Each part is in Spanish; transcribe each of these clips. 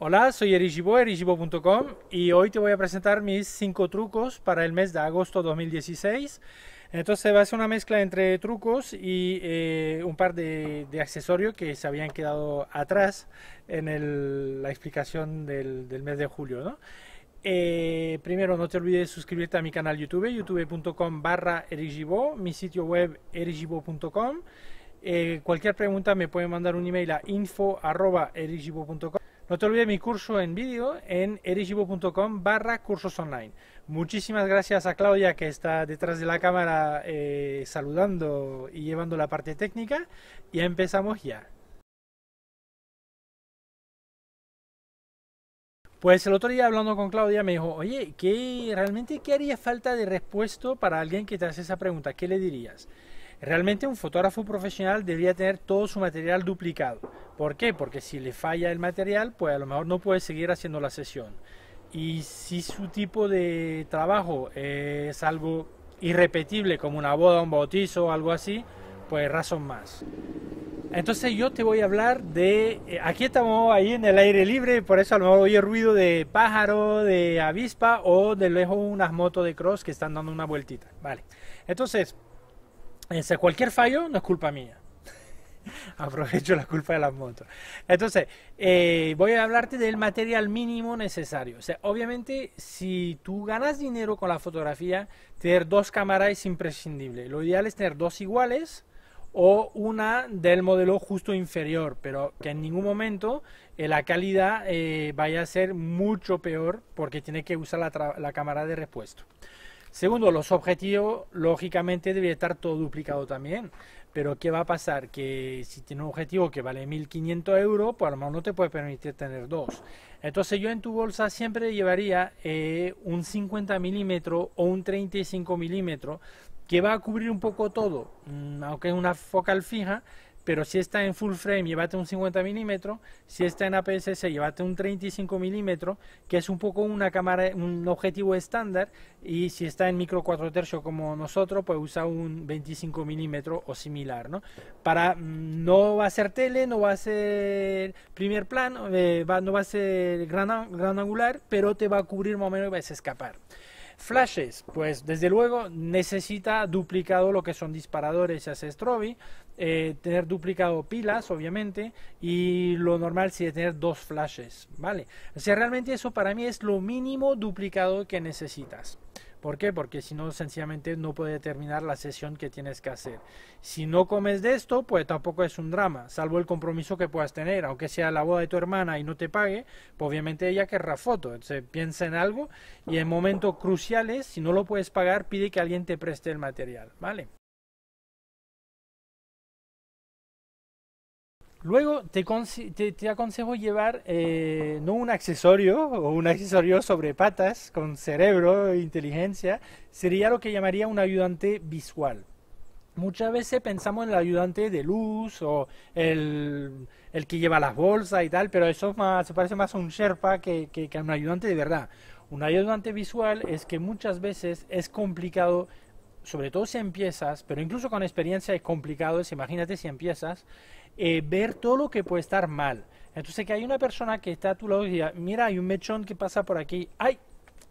Hola, soy Erigibo, erigibo.com y hoy te voy a presentar mis 5 trucos para el mes de agosto 2016. Entonces va a ser una mezcla entre trucos y eh, un par de, accesorios que se habían quedado atrás en la explicación del, mes de julio. Eh, primero, no te olvides suscribirte a mi canal YouTube, youtube.com barra erigibo, mi sitio web erigibo.com. Eh, cualquier pregunta me pueden mandar un email a info.erigibo.com no te olvides mi curso en vídeo en erigibo.com barra cursos online. Muchísimas gracias a Claudia que está detrás de la cámara eh, saludando y llevando la parte técnica. Y empezamos ya. Pues el otro día hablando con Claudia me dijo, oye, ¿qué, realmente qué haría falta de respuesta para alguien que te hace esa pregunta? ¿Qué le dirías? Realmente un fotógrafo profesional debería tener todo su material duplicado. ¿Por qué? Porque si le falla el material, pues a lo mejor no puede seguir haciendo la sesión. Y si su tipo de trabajo es algo irrepetible, como una boda, un bautizo o algo así, pues razón más. Entonces yo te voy a hablar de... Eh, aquí estamos ahí en el aire libre, por eso a lo mejor oye ruido de pájaro, de avispa o de lejos unas motos de cross que están dando una vueltita. Vale. Entonces, cualquier fallo no es culpa mía. Aprovecho la culpa de las motos. Entonces, eh, voy a hablarte del material mínimo necesario. O sea, obviamente, si tú ganas dinero con la fotografía, tener dos cámaras es imprescindible. Lo ideal es tener dos iguales o una del modelo justo inferior, pero que en ningún momento eh, la calidad eh, vaya a ser mucho peor porque tiene que usar la cámara de repuesto. Segundo, los objetivos, lógicamente, debe estar todo duplicado también. Pero ¿qué va a pasar? Que si tiene un objetivo que vale 1.500 euros, pues a lo mejor no te puede permitir tener dos. Entonces yo en tu bolsa siempre llevaría eh, un 50 milímetro o un 35 milímetro que va a cubrir un poco todo, mm, aunque es una focal fija, pero si está en full frame llévate un 50 mm si está en aps se llévate un 35 mm que es un poco una cámara, un objetivo estándar, y si está en micro 4 tercios como nosotros, pues usa un 25 mm o similar, ¿no? Para, mm, no va a ser tele, no va a ser primer plano, eh, no va a ser gran, gran angular, pero te va a cubrir más o menos y vas a escapar. Flashes, pues desde luego necesita duplicado lo que son disparadores y sea eh, tener duplicado pilas, obviamente, y lo normal es tener dos flashes, ¿vale? O sea, realmente eso para mí es lo mínimo duplicado que necesitas. ¿Por qué? Porque si no, sencillamente no puede terminar la sesión que tienes que hacer. Si no comes de esto, pues tampoco es un drama, salvo el compromiso que puedas tener, aunque sea la boda de tu hermana y no te pague, pues obviamente ella querrá foto. Entonces piensa en algo y en momentos cruciales, si no lo puedes pagar, pide que alguien te preste el material, ¿vale? Luego te, aconsejo llevar eh, no un accesorio o un accesorio sobre patas con cerebro e inteligencia, sería lo que llamaría un ayudante visual. Muchas veces pensamos en el ayudante de luz o el, que lleva las bolsas y tal, pero eso se parece más a un Sherpa que, que a un ayudante de verdad. Un ayudante visual es que muchas veces es complicado sobre todo si empiezas, pero incluso con experiencia es complicado, es, imagínate si empiezas, eh, ver todo lo que puede estar mal. Entonces que hay una persona que está a tu lado y diga, mira, hay un mechón que pasa por aquí, ¡ay!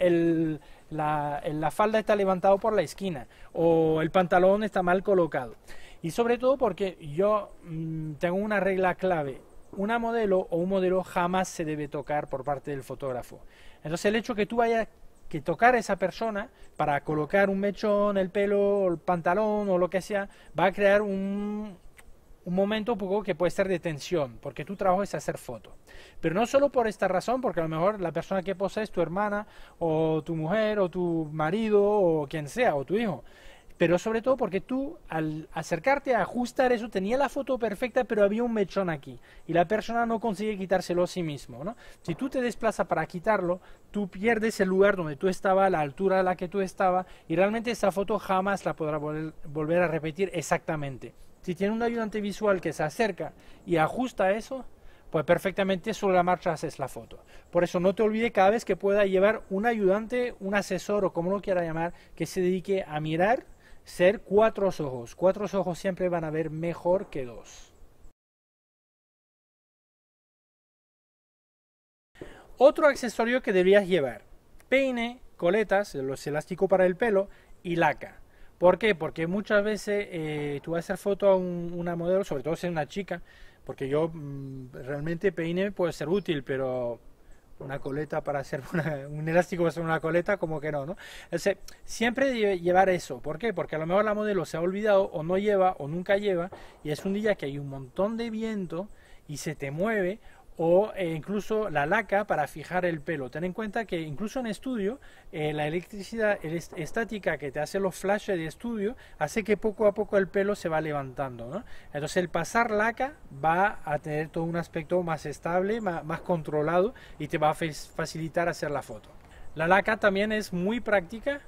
El, la, falda está levantada por la esquina o el pantalón está mal colocado. Y sobre todo porque yo mm, tengo una regla clave, una modelo o un modelo jamás se debe tocar por parte del fotógrafo. Entonces el hecho que tú vayas que tocar a esa persona para colocar un mechón, el pelo, el pantalón o lo que sea, va a crear un, un momento poco que puede ser de tensión, porque tu trabajo es hacer fotos. Pero no solo por esta razón, porque a lo mejor la persona que posees, tu hermana, o tu mujer, o tu marido, o quien sea, o tu hijo pero sobre todo porque tú al acercarte a ajustar eso tenía la foto perfecta pero había un mechón aquí y la persona no consigue quitárselo a sí mismo. ¿no? Si tú te desplazas para quitarlo, tú pierdes el lugar donde tú estabas, la altura a la que tú estabas y realmente esa foto jamás la podrá volver a repetir exactamente. Si tiene un ayudante visual que se acerca y ajusta eso, pues perfectamente sobre la marcha haces la foto. Por eso no te olvides cada vez que pueda llevar un ayudante, un asesor o como lo quiera llamar, que se dedique a mirar ser cuatro ojos. Cuatro ojos siempre van a ver mejor que dos. Otro accesorio que debías llevar, peine, coletas, los elásticos para el pelo y laca. ¿Por qué? Porque muchas veces eh, tú vas a hacer foto a un, una modelo, sobre todo si es una chica, porque yo mm, realmente peine puede ser útil, pero una coleta para hacer un elástico para hacer una coleta, como que no, ¿no? Siempre siempre llevar eso. ¿Por qué? Porque a lo mejor la modelo se ha olvidado o no lleva o nunca lleva y es un día que hay un montón de viento y se te mueve o eh, incluso la laca para fijar el pelo. Ten en cuenta que incluso en estudio eh, la electricidad estática que te hace los flashes de estudio hace que poco a poco el pelo se va levantando. ¿no? Entonces el pasar laca va a tener todo un aspecto más estable, más controlado y te va a facilitar hacer la foto. La laca también es muy práctica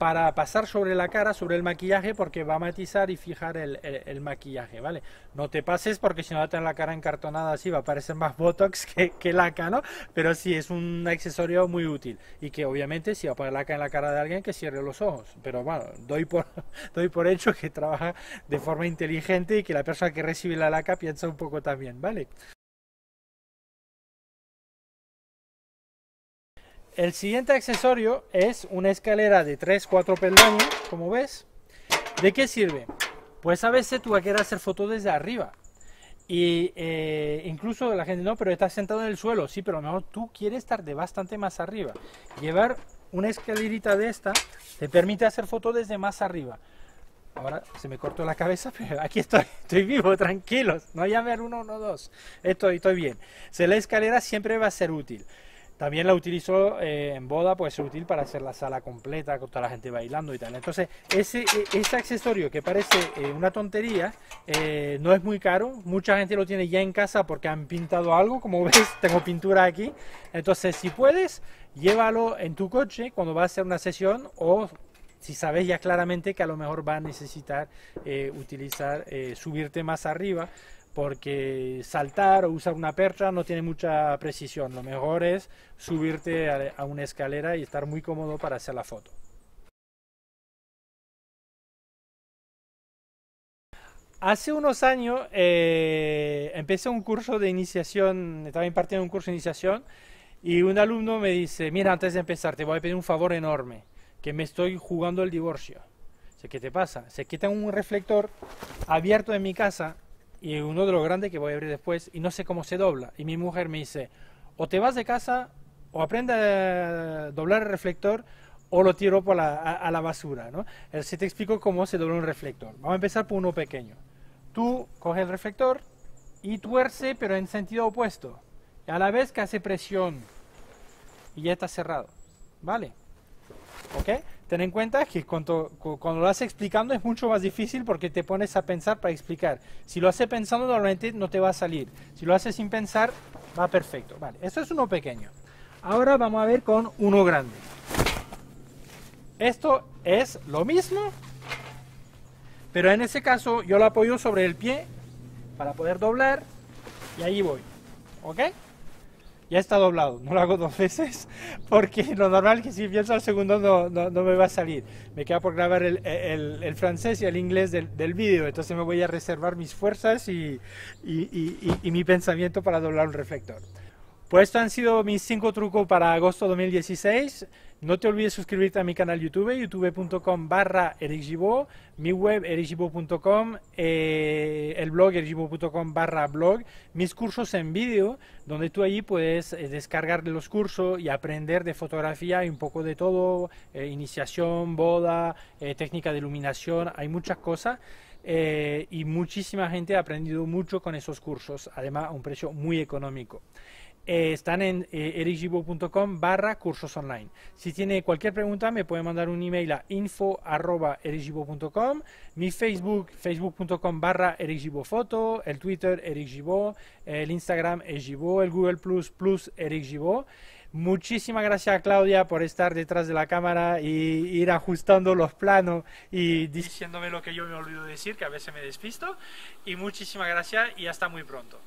para pasar sobre la cara, sobre el maquillaje, porque va a matizar y fijar el, maquillaje, ¿vale? No te pases porque si no va a tener la cara encartonada así, va a parecer más Botox que, laca, ¿no? Pero sí, es un accesorio muy útil y que obviamente si va a poner laca en la cara de alguien, que cierre los ojos. Pero bueno, doy doy por hecho que trabaja de forma inteligente y que la persona que recibe la laca piensa un poco también, ¿vale? El siguiente accesorio es una escalera de 3-4 peldaños, como ves. ¿De qué sirve? Pues a veces tú vas a querer hacer fotos desde arriba. Y eh, incluso la gente no, pero estás sentado en el suelo. Sí, pero a lo mejor tú quieres estar de bastante más arriba. Llevar una escalerita de esta te permite hacer fotos desde más arriba. Ahora se me cortó la cabeza, pero aquí estoy, estoy vivo, tranquilo, No llame al 112. Estoy, estoy bien. Se la escalera siempre va a ser útil. También la utilizo eh, en boda, puede es útil para hacer la sala completa con toda la gente bailando y tal. Entonces, ese, e, accesorio que parece eh, una tontería, eh, no es muy caro. Mucha gente lo tiene ya en casa porque han pintado algo. Como ves, tengo pintura aquí. Entonces, si puedes, llévalo en tu coche cuando vas a hacer una sesión o si sabes ya claramente que a lo mejor va a necesitar utilizar, subirte más arriba, porque saltar o usar una percha no tiene mucha precisión. Lo mejor es subirte a, una escalera y estar muy cómodo para hacer la foto. Hace unos años eh, empecé un curso de iniciación, estaba impartiendo un curso de iniciación y un alumno me dice, mira, antes de empezar te voy a pedir un favor enorme, que me estoy jugando el divorcio. ¿qué te pasa? Se quita un reflector abierto en mi casa y uno de los grandes que voy a abrir después, y no sé cómo se dobla. Y mi mujer me dice, o te vas de casa, o aprende a doblar el reflector, o lo tiro a, la basura. ¿no? Así eh, te explico cómo se dobla un reflector. Vamos a empezar por uno pequeño. Tú coges el reflector y tuerce, pero en sentido opuesto. Y a la vez que hace presión. Y ya está cerrado. ¿Vale? ¿Ok? Ten en cuenta que cuando, lo haces explicando es mucho más difícil porque te pones a pensar para explicar. Si lo hace pensando normalmente no te va a salir. Si lo haces sin pensar va perfecto. Vale, esto es uno pequeño. Ahora vamos a ver con uno grande. Esto es lo mismo, pero en ese caso yo lo apoyo sobre el pie para poder doblar y ahí voy. ¿Ok? ya está doblado, no lo hago dos veces, porque lo normal es que si pienso al segundo no, no, me va a salir. Me queda por grabar el, el, francés y el inglés del, del vídeo, entonces me voy a reservar mis fuerzas y, y, y, y mi pensamiento para doblar un reflector. Pues estos han sido mis cinco trucos para agosto 2016. No te olvides suscribirte a mi canal YouTube, youtube.com barra mi web ericgibo.com, eh, el blog ericgibo.com barra blog, mis cursos en vídeo, donde tú allí puedes eh, descargar los cursos y aprender de fotografía y un poco de todo, eh, iniciación, boda, técnica de iluminación, hay muchas cosas. y muchísima gente ha aprendido mucho con esos cursos, además a un precio muy económico. Eh, están en eh, barra cursos online. Si tiene cualquier pregunta, me puede mandar un email a info.ericgibo.com, mi Facebook, facebook.com barra foto el Twitter ericgibo, el Instagram ericgibo, el Google Plus Plus ericgibo. Muchísimas gracias Claudia por estar detrás de la cámara y ir ajustando los planos y diciéndome lo que yo me olvido decir, que a veces me despisto. Y muchísimas gracias y hasta muy pronto.